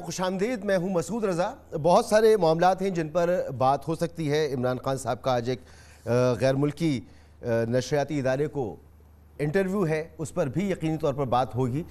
खुश आमदीद मैं हूं मसूद रज़ा बहुत सारे मामला हैं जिन पर बात हो सकती है इमरान खान साहब का आज एक गैर मुल्की नशरियाती इदारे को इंटरव्यू है उस पर भी यकीनी तौर पर बात होगी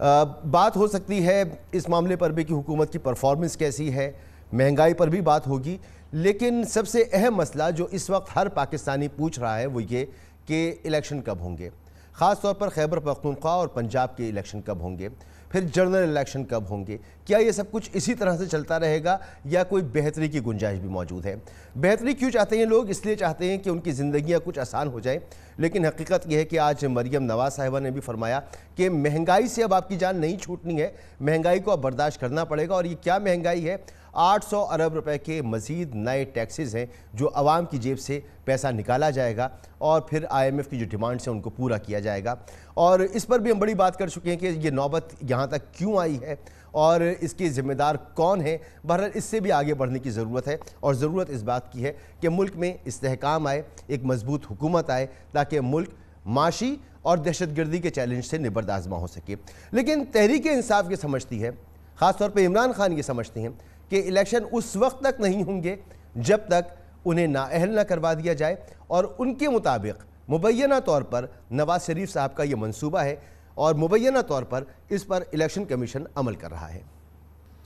बात हो सकती है इस मामले पर भी कि हुकूमत की परफॉर्मेंस कैसी है महंगाई पर भी बात होगी लेकिन सबसे अहम मसला जो इस वक्त हर पाकिस्तानी पूछ रहा है वो ये कि इलेक्शन कब होंगे ख़ासतौर पर खैबर पख्तूनख्वा और पंजाब के इलेक्शन कब होंगे फिर जनरल इलेक्शन कब होंगे क्या ये सब कुछ इसी तरह से चलता रहेगा या कोई बेहतरी की गुंजाइश भी मौजूद है बेहतरी क्यों चाहते हैं लोग इसलिए चाहते हैं कि उनकी ज़िंदियाँ कुछ आसान हो जाएँ लेकिन हकीकत यह है कि आज मरियम नवाज़ साहिबा ने भी फरमाया कि महंगाई से अब आपकी जान नहीं छूटनी है महंगाई को अब बर्दाश्त करना पड़ेगा और ये क्या महंगाई है 800 अरब रुपए के मजीद नए टैक्सेस हैं जो आवाम की जेब से पैसा निकाला जाएगा और फिर आईएमएफ की जो डिमांड्स हैं उनको पूरा किया जाएगा और इस पर भी हम बड़ी बात कर चुके हैं कि ये नौबत यहाँ तक क्यों आई है और इसके ज़िम्मेदार कौन है बहरहाल इससे भी आगे बढ़ने की ज़रूरत है और ज़रूरत इस बात की है कि मुल्क में इसकाम आए एक मजबूत हुकूमत आए ताकि मुल्क माशी और दहशतगर्दी के चैलेंज से निबरदाजमा आजमा हो सके लेकिन तहरीक इंसाफ ये समझती है ख़ासतौर पर इमरान खान ये समझते हैं कि इलेक्शन उस वक्त तक नहीं होंगे जब तक उन्हें नाअहल न करवा दिया जाए और उनके मुताबिक मुबैना तौर पर नवाज शरीफ साहब का ये मंसूबा है और मुबैना तौर पर इस पर इलेक्शन कमीशन अमल कर रहा है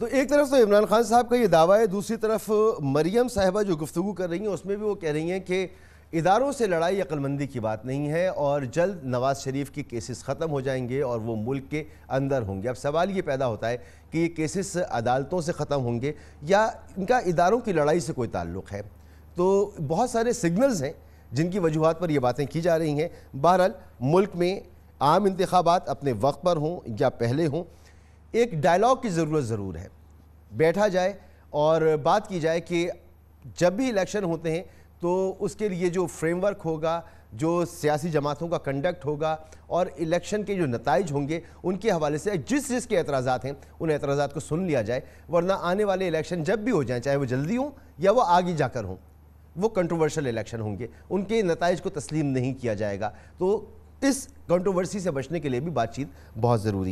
तो एक तरफ तो इमरान खान साहब का ये दावा है दूसरी तरफ मरियम साहिबा जो गुफ्तु कर रही हैं उसमें भी वो कह रही हैं कि इदारों से लड़ाई अक्लमंदी की बात नहीं है और जल्द नवाज़ शरीफ के केसेस ख़त्म हो जाएंगे और वो मुल्क के अंदर होंगे अब सवाल ये पैदा होता है कि ये केसेस अदालतों से ख़त्म होंगे या इनका इदारों की लड़ाई से कोई ताल्लुक़ है तो बहुत सारे सिग्नल्स हैं जिनकी वजूहत पर ये बातें की जा रही हैं बहरहाल मुल्क में आम इंतबात अपने वक्त पर हों या पहले हों एक डायलॉग की ज़रूरत ज़रूर है बैठा जाए और बात की जाए कि जब भी इलेक्शन होते हैं तो उसके लिए जो फ्रेमवर्क होगा जो सियासी जमातों का कंडक्ट होगा और इलेक्शन के जो नतज होंगे उनके हवाले से जिस जिस के एतराज़ हैं उन एतराज़ा को सुन लिया जाए वरना आने वाले इलेक्शन जब भी हो जाएँ चाहे वो जल्दी हों या वो आगे जाकर हों वो कंट्रोवर्शल इलेक्शन होंगे उनके नतज को तस्लीम नहीं किया जाएगा तो इस कंट्रोवर्सी से बचने के लिए भी बातचीत बहुत ज़रूरी